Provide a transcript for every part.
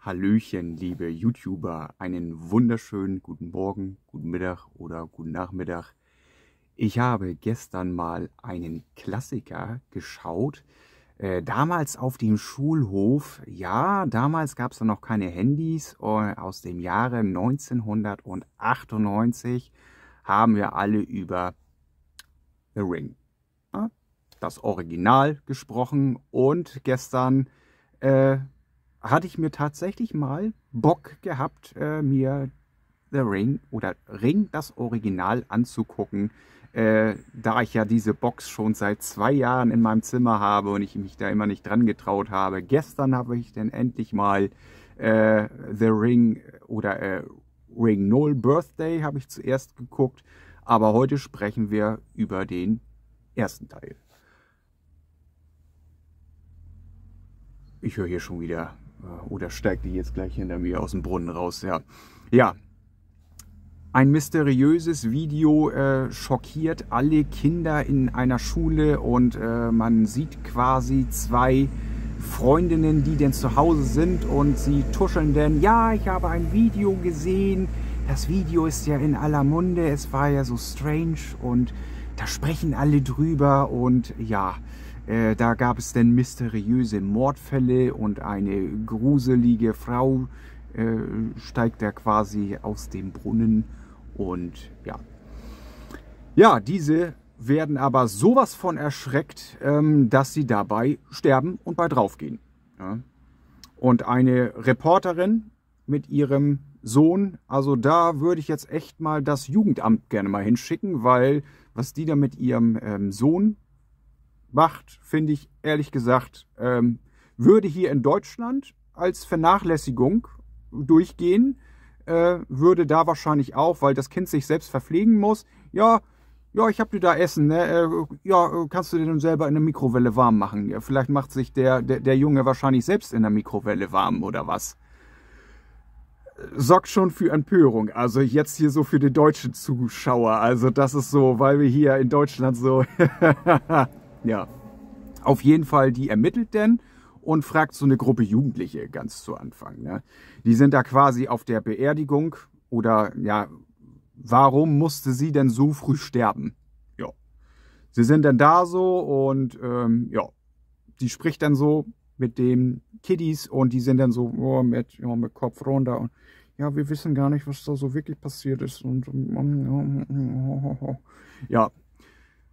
Hallöchen, liebe YouTuber, einen wunderschönen guten Morgen, guten Mittag oder guten Nachmittag. Ich habe gestern mal einen Klassiker geschaut. Äh, damals auf dem Schulhof, ja, damals gab es noch keine Handys. Äh, aus dem Jahre 1998 haben wir alle über The Ring, ne, das Original gesprochen und gestern äh, hatte ich mir tatsächlich mal Bock gehabt, äh, mir The Ring oder Ring das Original anzugucken. Äh, da ich ja diese Box schon seit zwei Jahren in meinem Zimmer habe und ich mich da immer nicht dran getraut habe. Gestern habe ich dann endlich mal äh, The Ring oder äh, Ring Null Birthday habe ich zuerst geguckt. Aber heute sprechen wir über den ersten Teil. Ich höre hier schon wieder äh, Oder oh, steigt die jetzt gleich hinter mir aus dem Brunnen raus? Ja. Ja. Ein mysteriöses Video äh, schockiert alle Kinder in einer Schule und äh, man sieht quasi zwei Freundinnen, die denn zu Hause sind und sie tuscheln denn, ja, ich habe ein Video gesehen. Das Video ist ja in aller Munde, es war ja so strange und da sprechen alle drüber und ja, äh, da gab es denn mysteriöse Mordfälle und eine gruselige Frau äh, steigt da quasi aus dem Brunnen und ja. Ja, diese werden aber sowas von erschreckt, ähm, dass sie dabei sterben und bei draufgehen. Ja. Und eine Reporterin mit ihrem Sohn, also da würde ich jetzt echt mal das Jugendamt gerne mal hinschicken, weil was die da mit ihrem ähm, Sohn macht, finde ich ehrlich gesagt, ähm, würde hier in Deutschland als Vernachlässigung durchgehen, äh, würde da wahrscheinlich auch, weil das Kind sich selbst verpflegen muss, ja, ja, ich habe dir da Essen, ne? Äh, ja, kannst du dir dann selber in der Mikrowelle warm machen? Vielleicht macht sich der, der, der Junge wahrscheinlich selbst in der Mikrowelle warm oder was. Sorgt schon für Empörung. Also jetzt hier so für die deutschen Zuschauer. Also das ist so, weil wir hier in Deutschland so. Ja. Auf jeden Fall, die ermittelt denn und fragt so eine Gruppe Jugendliche ganz zu Anfang. Ne? Die sind da quasi auf der Beerdigung oder ja, warum musste sie denn so früh sterben? Ja. Sie sind dann da so und ähm, ja, die spricht dann so mit den Kiddies und die sind dann so oh, mit, oh, mit Kopf runter und ja, wir wissen gar nicht, was da so wirklich passiert ist und oh, ja,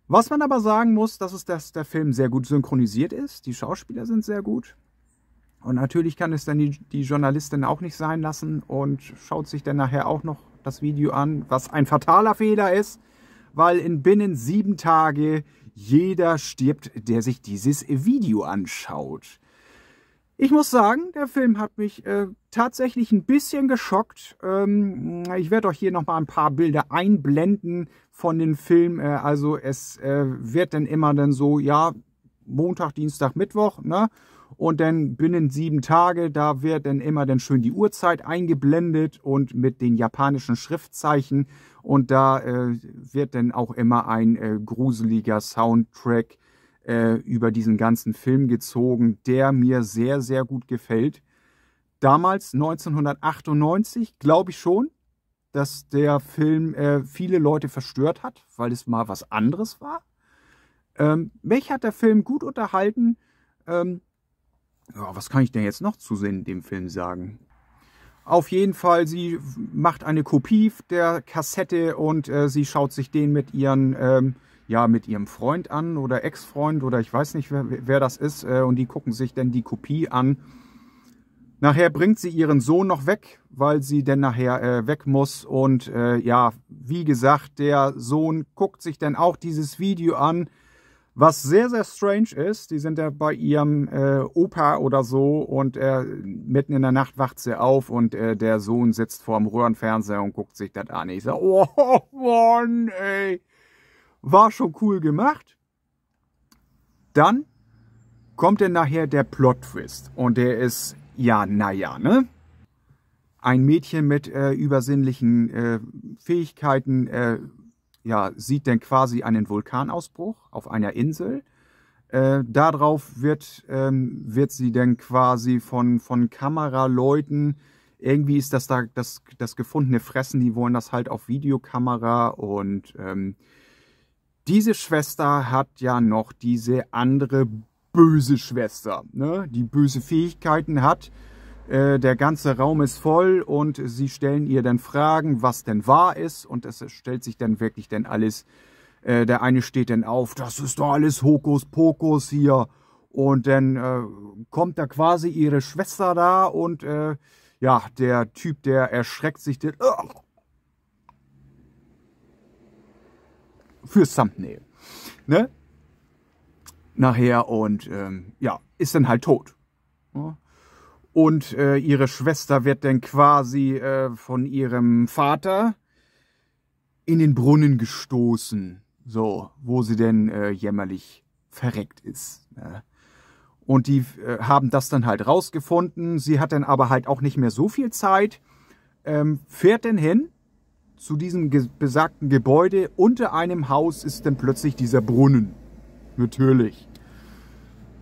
was man aber sagen muss, das ist, dass der Film sehr gut synchronisiert ist. Die Schauspieler sind sehr gut. Und natürlich kann es dann die, die Journalistin auch nicht sein lassen und schaut sich dann nachher auch noch das Video an, was ein fataler Fehler ist, weil in binnen sieben Tage jeder stirbt, der sich dieses Video anschaut. Ich muss sagen, der Film hat mich äh, tatsächlich ein bisschen geschockt. Ähm, ich werde euch hier nochmal ein paar Bilder einblenden von dem Film. Äh, also es äh, wird dann immer dann so, ja, Montag, Dienstag, Mittwoch, ne? Und dann binnen sieben Tage, da wird dann immer dann schön die Uhrzeit eingeblendet und mit den japanischen Schriftzeichen. Und da äh, wird dann auch immer ein äh, gruseliger Soundtrack äh, über diesen ganzen Film gezogen, der mir sehr, sehr gut gefällt damals 1998, glaube ich schon, dass der Film äh, viele Leute verstört hat, weil es mal was anderes war. Ähm, mich hat der Film gut unterhalten. Ähm, ja, was kann ich denn jetzt noch zu sehen dem Film sagen? Auf jeden Fall, sie macht eine Kopie der Kassette und äh, sie schaut sich den mit ihren, ähm, ja, mit ihrem Freund an oder Ex-Freund oder ich weiß nicht, wer, wer das ist. Äh, und die gucken sich dann die Kopie an Nachher bringt sie ihren Sohn noch weg, weil sie denn nachher äh, weg muss. Und äh, ja, wie gesagt, der Sohn guckt sich dann auch dieses Video an, was sehr, sehr strange ist. Die sind ja bei ihrem äh, Opa oder so und mitten in der Nacht wacht sie auf und äh, der Sohn sitzt vorm Röhrenfernseher und guckt sich das an. Ich sage, oh Mann, ey, war schon cool gemacht. Dann kommt dann nachher der Plot-Twist und der ist ja, naja, ne? Ein Mädchen mit äh, übersinnlichen äh, Fähigkeiten äh, ja, sieht dann quasi einen Vulkanausbruch auf einer Insel. Äh, darauf wird, ähm, wird sie dann quasi von, von Kameraleuten, irgendwie ist das da das, das gefundene Fressen, die wollen das halt auf Videokamera und ähm, diese Schwester hat ja noch diese andere böse Schwester, ne? die böse Fähigkeiten hat. Äh, der ganze Raum ist voll und sie stellen ihr dann Fragen, was denn wahr ist und es stellt sich dann wirklich dann alles. Äh, der eine steht dann auf, das ist doch alles Hokuspokus hier. Und dann äh, kommt da quasi ihre Schwester da und äh, ja, der Typ, der erschreckt sich den, fürs Thumbnail. Ne? nachher und ähm, ja, ist dann halt tot. Und äh, ihre Schwester wird dann quasi äh, von ihrem Vater in den Brunnen gestoßen. So, wo sie denn äh, jämmerlich verreckt ist. Ne? Und die äh, haben das dann halt rausgefunden. Sie hat dann aber halt auch nicht mehr so viel Zeit. Ähm, fährt denn hin zu diesem besagten Gebäude. Unter einem Haus ist dann plötzlich dieser Brunnen natürlich.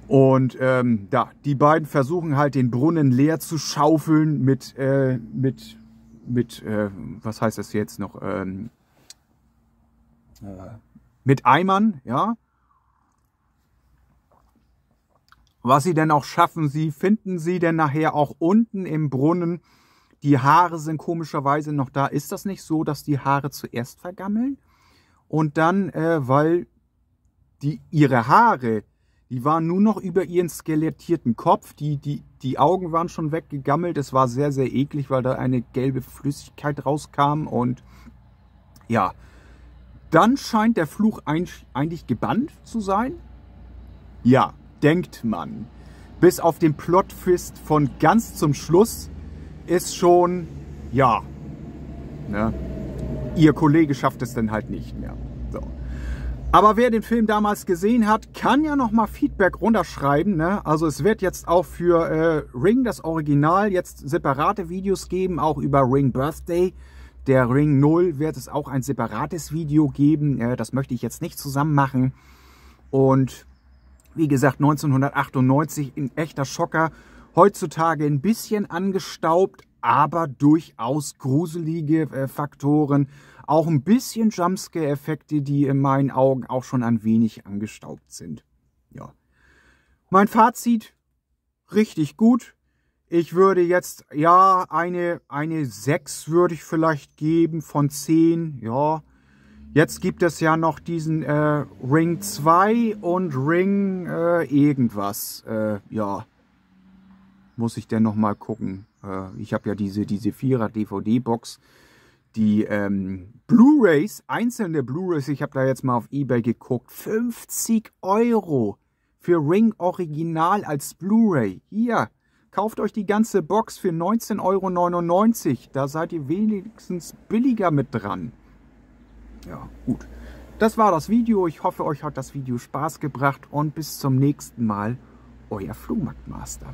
Und ähm, da, die beiden versuchen halt den Brunnen leer zu schaufeln mit, äh, mit, mit, äh, was heißt das jetzt noch? Ähm, äh, mit Eimern, ja. Was sie denn auch schaffen, sie finden sie denn nachher auch unten im Brunnen. Die Haare sind komischerweise noch da. Ist das nicht so, dass die Haare zuerst vergammeln? Und dann, äh, weil die, ihre Haare, die waren nur noch über ihren skelettierten Kopf. Die, die, die Augen waren schon weggegammelt. Es war sehr, sehr eklig, weil da eine gelbe Flüssigkeit rauskam. Und ja, dann scheint der Fluch eigentlich gebannt zu sein. Ja, denkt man. Bis auf den Plotfist von ganz zum Schluss ist schon, ja, ne? ihr Kollege schafft es dann halt nicht mehr. Aber wer den Film damals gesehen hat, kann ja nochmal Feedback runterschreiben. Ne? Also es wird jetzt auch für äh, Ring, das Original, jetzt separate Videos geben, auch über Ring Birthday. Der Ring 0 wird es auch ein separates Video geben. Äh, das möchte ich jetzt nicht zusammen machen. Und wie gesagt, 1998 ein echter Schocker. Heutzutage ein bisschen angestaubt, aber durchaus gruselige äh, Faktoren. Auch ein bisschen Jumpscare-Effekte, die in meinen Augen auch schon ein wenig angestaubt sind. Ja. Mein Fazit, richtig gut. Ich würde jetzt, ja, eine, eine 6 würde ich vielleicht geben von 10, ja. Jetzt gibt es ja noch diesen äh, Ring 2 und Ring äh, irgendwas, äh, ja. Muss ich denn nochmal gucken. Äh, ich habe ja diese, diese Vierer-DVD-Box, die ähm, Blu-rays, einzelne Blu-rays, ich habe da jetzt mal auf Ebay geguckt, 50 Euro für Ring Original als Blu-ray. Hier, kauft euch die ganze Box für 19,99 Euro. Da seid ihr wenigstens billiger mit dran. Ja, gut. Das war das Video. Ich hoffe, euch hat das Video Spaß gebracht und bis zum nächsten Mal. Euer Flohmarktmaster.